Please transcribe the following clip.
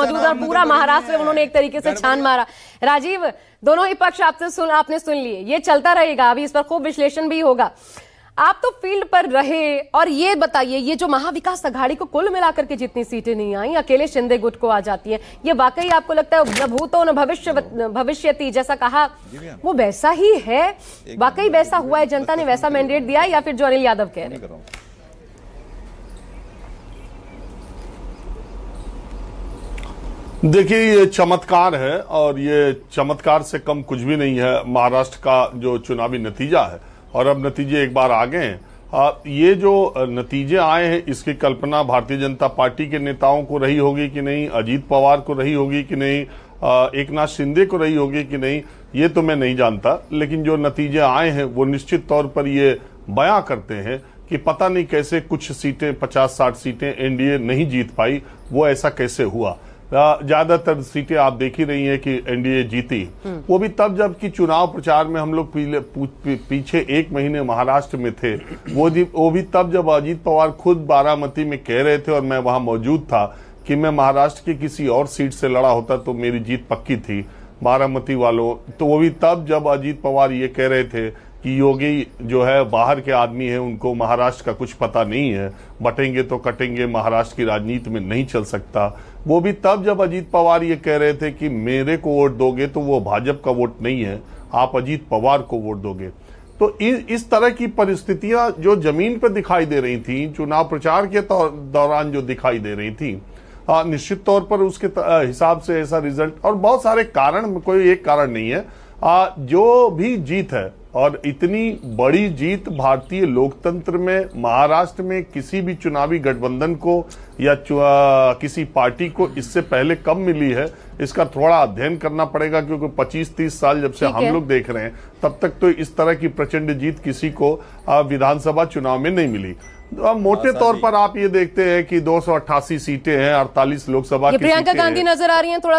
मौजूद और पूरा महाराष्ट्र में उन्होंने एक तरीके से छान मारा राजीव दोनों ही पक्ष आपसे सुन आपने सुन लिए ये चलता रहेगा अभी इस पर खूब विश्लेषण भी होगा आप तो फील्ड पर रहे और ये बताइए ये जो महाविकास अघाड़ी को कुल मिलाकर के जितनी सीटें नहीं आई अकेले शिंदे गुट को आ जाती है ये वाकई आपको लगता है भूतों न भविष्य जैसा कहा वो वैसा ही है वाकई वैसा हुआ है जनता ने वैसा मैंडेट दिया या फिर जो अनिल यादव कह रहे हैं देखिए ये चमत्कार है और ये चमत्कार से कम कुछ भी नहीं है महाराष्ट्र का जो चुनावी नतीजा है और अब नतीजे एक बार आ गए हैं ये जो नतीजे आए हैं इसकी कल्पना भारतीय जनता पार्टी के नेताओं को रही होगी कि नहीं अजीत पवार को रही होगी कि नहीं एक नाथ शिंदे को रही होगी कि नहीं ये तो मैं नहीं जानता लेकिन जो नतीजे आए हैं वो निश्चित तौर पर ये बयां करते हैं कि पता नहीं कैसे कुछ सीटें 50-60 सीटें एनडीए नहीं जीत पाई वो ऐसा कैसे हुआ हाँ, ज्यादातर सीटें आप देख ही रही हैं कि एनडीए जीती वो भी तब जब कि चुनाव प्रचार में हम लोग पीछे एक महीने महाराष्ट्र में थे वो वो भी तब जब अजीत पवार खुद बारामती में कह रहे थे और मैं वहां मौजूद था कि मैं महाराष्ट्र की किसी और सीट से लड़ा होता तो मेरी जीत पक्की थी बारामती वालों तो वो भी तब जब अजीत पवार ये कह रहे थे कि योगी जो है बाहर के आदमी है उनको महाराष्ट्र का कुछ पता नहीं है बटेंगे तो कटेंगे महाराष्ट्र की राजनीति में नहीं चल सकता वो भी तब जब अजीत पवार ये कह रहे थे कि मेरे को वोट दोगे तो वो भाजपा का वोट नहीं है आप अजीत पवार को वोट दोगे तो इस तरह की परिस्थितियां जो जमीन पर दिखाई दे रही थी चुनाव प्रचार के दौरान जो दिखाई दे रही थी निश्चित तौर पर उसके हिसाब से ऐसा रिजल्ट और बहुत सारे कारण कोई एक कारण नहीं है आ, जो भी जीत है और इतनी बड़ी जीत भारतीय लोकतंत्र में महाराष्ट्र में किसी भी चुनावी गठबंधन को या किसी पार्टी को इससे पहले कम मिली है इसका थोड़ा अध्ययन करना पड़ेगा क्योंकि 25-30 साल जब से हम लोग देख रहे हैं तब तक तो इस तरह की प्रचंड जीत किसी को विधानसभा चुनाव में नहीं मिली तो अब मोटे तौर पर आप ये देखते हैं कि दो सीटें हैं अड़तालीस लोकसभा प्रियंका गांधी नजर आ रही है थोड़ा सा